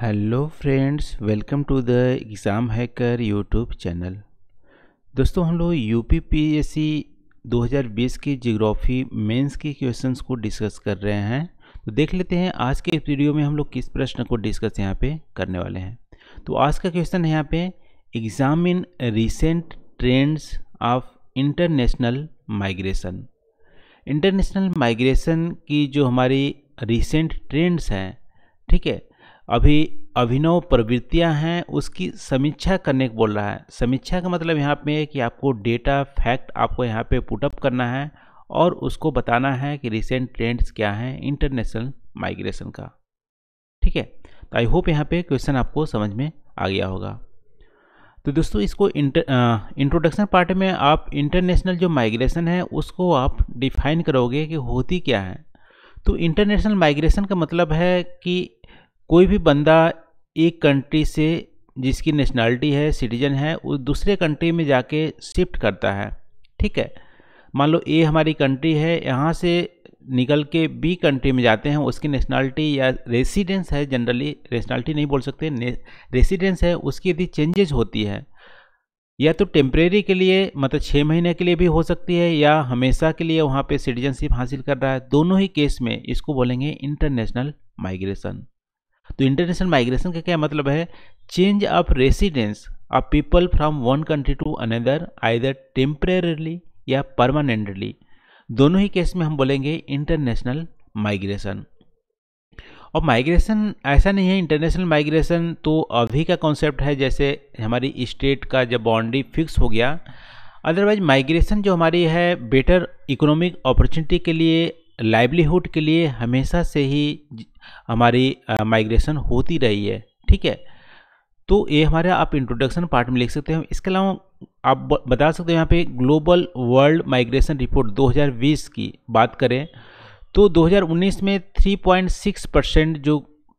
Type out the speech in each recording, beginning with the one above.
hello friends welcome to the exam hacker YouTube channel दोस्तों हम लोग U P P S C दो हज़ार बीस की जियोग्राफी मेंस के क्वेश्चंस को डिस्कस कर रहे हैं तो देख लेते हैं आज के इस वीडियो में हम लोग किस प्रश्न को डिस्कस यहाँ पे करने वाले हैं तो आज का क्वेश्चन है यहाँ पे examine recent trends of international migration international migration की जो हमारी रिसेंट ट्रेंड्स हैं ठीक है अभी अभिनव प्रवृत्तियां हैं उसकी समीक्षा करने को बोल रहा है समीक्षा का मतलब यहाँ पे है कि आपको डेटा फैक्ट आपको यहाँ पे पुटअप करना है और उसको बताना है कि रिसेंट ट्रेंड्स क्या हैं इंटरनेशनल माइग्रेशन का ठीक है तो आई होप यहाँ पे क्वेश्चन आपको समझ में आ गया होगा तो दोस्तों इसको इंट्रोडक्शन पार्ट में आप इंटरनेशनल जो माइग्रेशन है उसको आप डिफाइन करोगे कि होती क्या है तो इंटरनेशनल माइग्रेशन का मतलब है कि कोई भी बंदा एक कंट्री से जिसकी नेशनलिटी है सिटीजन है वो दूसरे कंट्री में जाके शिफ्ट करता है ठीक है मान लो ए हमारी कंट्री है यहाँ से निकल के बी कंट्री में जाते हैं उसकी नेशनलिटी या रेसिडेंस है जनरली नेशनलिटी नहीं बोल सकते रेसिडेंस है उसकी यदि चेंजेज होती है या तो टेम्परेरी के लिए मतलब छः महीने के लिए भी हो सकती है या हमेशा के लिए वहाँ पे सिटीजनशिप हासिल कर रहा है दोनों ही केस में इसको बोलेंगे इंटरनेशनल माइग्रेशन तो इंटरनेशनल माइग्रेशन का क्या मतलब है change of residence of people from one country to another either temporarily या परमानेंटली दोनों ही केस में हम बोलेंगे इंटरनेशनल माइग्रेशन और माइग्रेशन ऐसा नहीं है इंटरनेशनल माइग्रेशन तो अभी का कॉन्सेप्ट है जैसे हमारी स्टेट का जब बाउंड्री फिक्स हो गया अदरवाइज माइग्रेशन जो हमारी है बेटर इकोनॉमिक अपॉर्चुनिटी के लिए लाइवलीहुड के लिए हमेशा से ही हमारी माइग्रेशन होती रही है ठीक है तो ये हमारे आप इंट्रोडक्शन पार्ट में लिख सकते हैं इसके अलावा आप बता सकते हो यहाँ पे ग्लोबल वर्ल्ड माइग्रेशन रिपोर्ट 2020 की बात करें तो 2019 में 3.6 परसेंट जो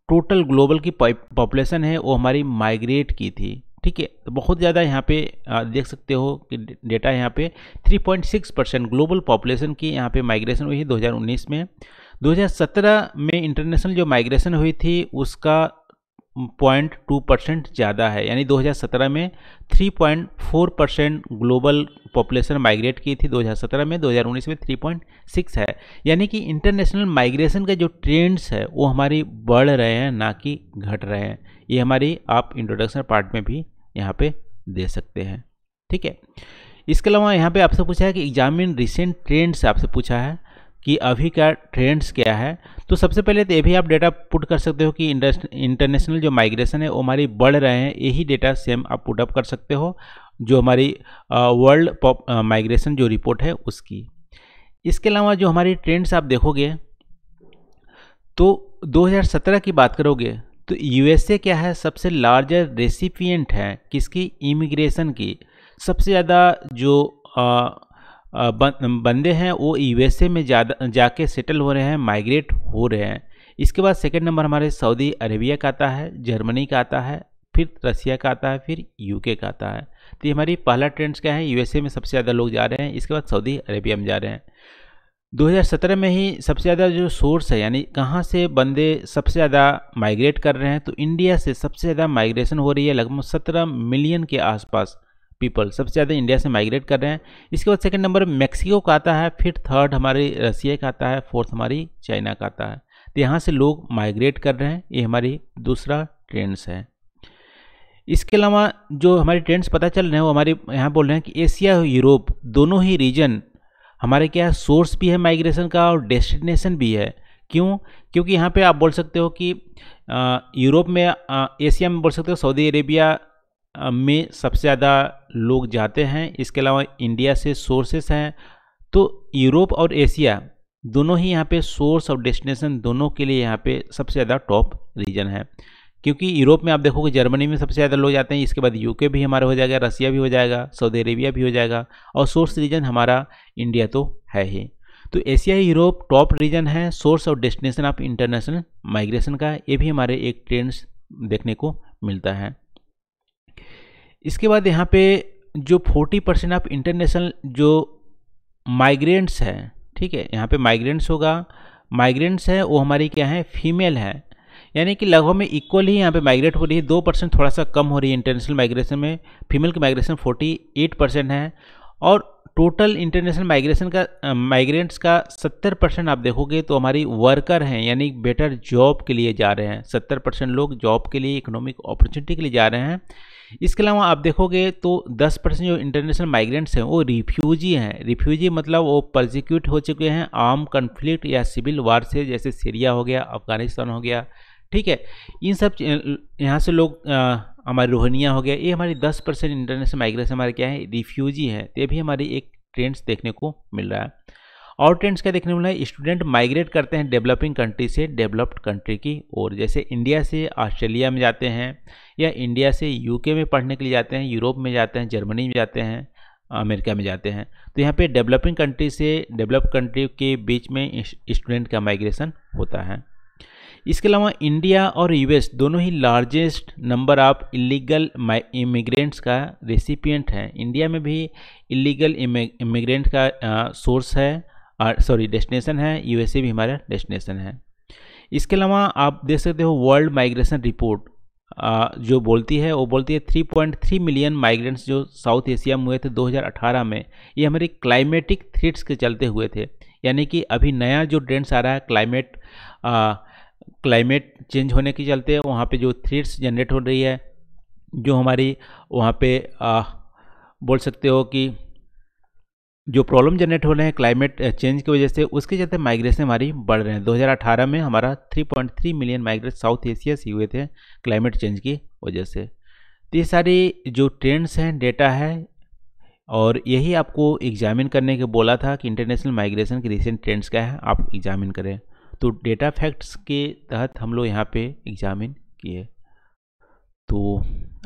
टोटल ग्लोबल की पॉपुलेशन है वो हमारी माइग्रेट की थी ठीक है तो बहुत ज़्यादा यहाँ पे देख सकते हो कि डेटा यहाँ पे 3.6 परसेंट ग्लोबल पॉपुलेशन की यहाँ पे माइग्रेशन हुई है 2019 में 2017 में इंटरनेशनल जो माइग्रेशन हुई थी उसका पॉइंट टू परसेंट ज़्यादा है यानी 2017 में 3.4 परसेंट ग्लोबल पॉपुलेशन माइग्रेट की थी 2017 में 2019 में 3.6 है यानी कि इंटरनेशनल माइग्रेशन का जो ट्रेंड्स है वो हमारी बढ़ रहे हैं ना कि घट रहे हैं ये हमारी आप इंट्रोडक्शन पार्ट में भी यहाँ पे दे सकते हैं ठीक है इसके अलावा यहाँ पे आपसे पूछा है कि एग्जामिन रिसेंट ट्रेंड्स आपसे पूछा है कि अभी का ट्रेंड्स क्या है तो सबसे पहले तो ये भी आप डेटा पुट कर सकते हो कि इंटरनेशनल जो माइग्रेशन है वो हमारी बढ़ रहे हैं यही डेटा सेम आप पुटअप कर सकते हो जो हमारी वर्ल्ड माइग्रेशन जो रिपोर्ट है उसकी इसके अलावा जो हमारी ट्रेंड्स आप देखोगे तो 2017 की बात करोगे तो यूएसए क्या है सबसे लार्जर रेसिपियंट है किसकी इमिग्रेशन की सबसे ज़्यादा जो आ, आ, बंदे हैं वो यूएसए में ज़्यादा जाके सेटल हो रहे हैं माइग्रेट हो रहे हैं इसके बाद सेकंड नंबर हमारे सऊदी अरेबिया का आता है जर्मनी का आता है फिर रसिया का आता है फिर यूके का आता है तो ये हमारी पहला ट्रेंड्स क्या है यूएसए में सबसे ज़्यादा लोग जा रहे हैं इसके बाद सऊदी अरेबिया में जा रहे हैं 2017 में ही सबसे ज़्यादा जो सोर्स है यानी कहाँ से बंदे सबसे ज़्यादा माइग्रेट कर रहे हैं तो इंडिया से सबसे ज़्यादा माइग्रेशन हो रही है लगभग 17 मिलियन के आसपास पीपल सबसे ज़्यादा इंडिया से माइग्रेट कर रहे हैं इसके बाद सेकंड नंबर मैक्सिको का आता है फिर थर्ड हमारी रसिया का आता है फोर्थ हमारी चाइना का आता है तो यहाँ से लोग माइग्रेट कर रहे हैं ये हमारी दूसरा ट्रेंड्स है इसके अलावा जो हमारे ट्रेंड्स पता चल रहे हैं वो हमारे यहाँ बोल रहे हैं कि एशिया और यूरोप दोनों ही रीजन हमारे क्या सोर्स भी है माइग्रेशन का और डेस्टिनेशन भी है क्यों क्योंकि यहाँ पे आप बोल सकते हो कि यूरोप में एशिया में बोल सकते हो सऊदी अरेबिया में सबसे ज़्यादा लोग जाते हैं इसके अलावा इंडिया से सोर्सेस हैं तो यूरोप और एशिया दोनों ही यहाँ पे सोर्स और डेस्टिनेशन दोनों के लिए यहाँ पे सबसे ज़्यादा टॉप रीजन है क्योंकि यूरोप में आप देखोगे जर्मनी में सबसे ज़्यादा लोग जाते हैं इसके बाद यूके भी हमारा हो जाएगा रसिया भी हो जाएगा सऊदी अरेबिया भी हो जाएगा और सोर्स रीजन हमारा इंडिया तो है ही तो एशिया यूरोप टॉप रीजन है सोर्स और डेस्टिनेशन ऑफ इंटरनेशनल माइग्रेशन का ये भी हमारे एक ट्रेंड्स देखने को मिलता है इसके बाद यहाँ पे जो 40 परसेंट ऑफ इंटरनेशनल जो माइग्रेंट्स हैं ठीक है यहाँ पे माइग्रेंट्स होगा माइग्रेंट्स हैं वो हमारी क्या है फीमेल है यानी कि लगभग में इक्वल ही यहाँ पे माइग्रेट हो रही है दो परसेंट थोड़ा सा कम हो रही है इंटरनेशनल माइग्रेशन में फीमेल की माइग्रेशन फोर्टी एट परसेंट है और टोटल इंटरनेशनल माइग्रेशन का माइग्रेंट्स का सत्तर परसेंट आप देखोगे तो हमारी वर्कर हैं यानी बेटर जॉब के लिए जा रहे हैं सत्तर परसेंट लोग जॉब के लिए इकोनॉमिक अपॉर्चुनिटी के लिए जा रहे हैं इसके अलावा आप देखोगे तो 10 परसेंट जो इंटरनेशनल माइग्रेंट्स हैं वो रिफ्यूजी हैं रिफ्यूजी मतलब वो प्रोजिक्यूट हो चुके हैं आर्म कन्फ्लिक्ट या सिविल वार से जैसे सीरिया हो गया अफगानिस्तान हो गया ठीक है इन सब यहाँ से लोग हमारे रोहनिया हो गया ये हमारी दस परसेंट इंटरनेशनल माइग्रेशन हमारे क्या है रिफ्यूजी है तो ये भी हमारी एक ट्रेंड्स देखने को मिल रहा है और ट्रेंड्स क्या देखने को मिला है स्टूडेंट माइग्रेट करते हैं डेवलपिंग कंट्री से डेवलप्ड कंट्री की ओर जैसे इंडिया से ऑस्ट्रेलिया में जाते हैं या इंडिया से यूके में पढ़ने के लिए जाते हैं यूरोप में जाते हैं जर्मनी में जाते हैं अमेरिका में जाते हैं तो यहाँ पे डेवलपिंग कंट्री से डेवलप कंट्री के बीच में स्टूडेंट का माइग्रेशन होता है इसके अलावा इंडिया और यूएस दोनों ही largest number of illegal immigrants का रेसिपियंट है इंडिया में भी इलीगल इमिग्रेंट का सोर्स है सॉरी डेस्टिनेशन है यूएसए भी हमारा डेस्टिनेशन है इसके अलावा आप देख सकते हो वर्ल्ड माइग्रेशन रिपोर्ट जो बोलती है वो बोलती है 3.3 मिलियन माइग्रेंट्स जो साउथ एशिया में हुए थे 2018 में ये हमारे क्लाइमेटिक थ्रेट्स के चलते हुए थे यानी कि अभी नया जो ट्रेंड्स आ रहा है क्लाइमेट क्लाइमेट चेंज होने के चलते वहाँ पे जो थ्रीट्स जनरेट हो रही है जो हमारी वहाँ पे आ, बोल सकते हो कि जो प्रॉब्लम जनरेट हो रहे हैं क्लाइमेट चेंज की वजह से उसके चलते माइग्रेशन हमारी बढ़ रहे हैं 2018 में हमारा 3.3 मिलियन माइग्रेट साउथ एशिया से हुए थे क्लाइमेट चेंज की वजह से तो ये सारी जो ट्रेंड्स हैं डेटा है और यही आपको एग्जामिन करने के बोला था कि इंटरनेशनल माइग्रेशन की रिसेंट ट्रेंड्स क्या है आप एग्जामिन करें तो डेटा फैक्ट्स के तहत हम लोग यहाँ पे एग्जामिन किए तो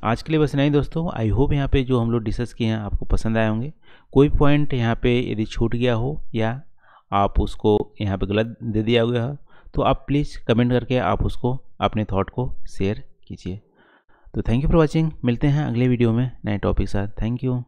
आज के लिए बस नहीं दोस्तों आई होप यहाँ पे जो हम लोग डिस्कस किए हैं आपको पसंद आए होंगे कोई पॉइंट यहाँ पे यदि छूट गया हो या आप उसको यहाँ पे गलत दे दिया गया हो तो आप प्लीज़ कमेंट करके आप उसको अपने थॉट को शेयर कीजिए तो थैंक यू फॉर वॉचिंग मिलते हैं अगले वीडियो में नए टॉपिक साथ थैंक यू